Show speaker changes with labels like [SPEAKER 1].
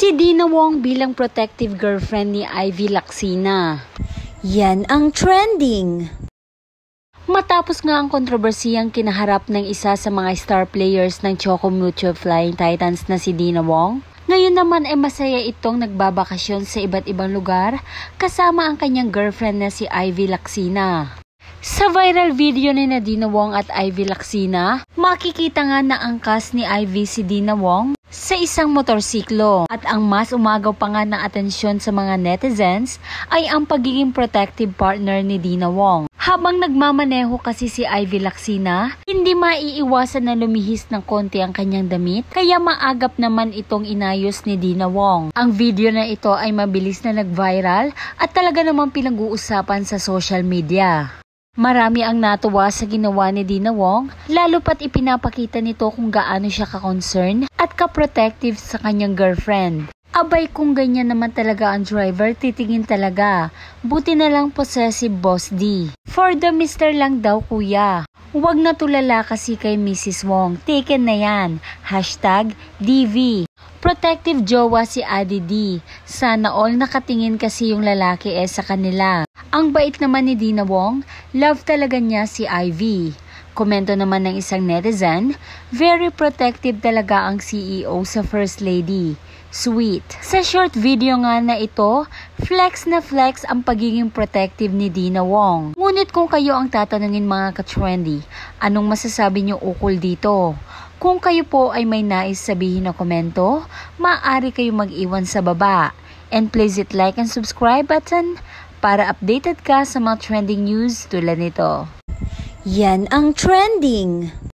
[SPEAKER 1] si Dina Wong bilang protective girlfriend ni Ivy Laksina. Yan ang trending! Matapos nga ang kontrobersiyang kinaharap ng isa sa mga star players ng Choco Mutual Flying Titans na si Dina Wong, ngayon naman ay masaya itong nagbabakasyon sa iba't ibang lugar kasama ang kanyang girlfriend na si Ivy Laksina. Sa viral video ni Nadina Wong at Ivy Laksina, makikita nga na ang angkas ni Ivy si Dina Wong sa isang motorsiklo. At ang mas umagaw pa nga ng atensyon sa mga netizens ay ang pagiging protective partner ni Dina Wong. Habang nagmamaneho kasi si Ivy Laksina, hindi maiiwasan na lumihis ng konti ang kanyang damit kaya maagap naman itong inayos ni Dina Wong. Ang video na ito ay mabilis na nag-viral at talaga namang pinag-uusapan sa social media. Marami ang natuwa sa ginawa ni Dina Wong, lalo pat ipinapakita nito kung gaano siya ka-concern at ka-protective sa kanyang girlfriend. Abay kung ganyan naman talaga ang driver, titingin talaga. Buti na lang possessive boss D. For the mister lang daw kuya. Huwag na tulala kasi kay Mrs. Wong. Taken na yan. Hashtag DV. Protective jowa si Adi D. Sana all nakatingin kasi yung lalaki eh sa kanila. Ang bait naman ni Dina Wong, love talaga niya si Ivy. Komento naman ng isang netizen, very protective talaga ang CEO sa First Lady. Sweet. Sa short video nga na ito, flex na flex ang pagiging protective ni Dina Wong. Ngunit kung kayo ang tatanungin mga ka-trendy, anong masasabi niyo ukol dito? Kung kayo po ay may nais sabihin na komento, maaari kayo mag-iwan sa baba. And please hit like and subscribe button para updated ka sa mga trending news tulad nito. Yan ang trending!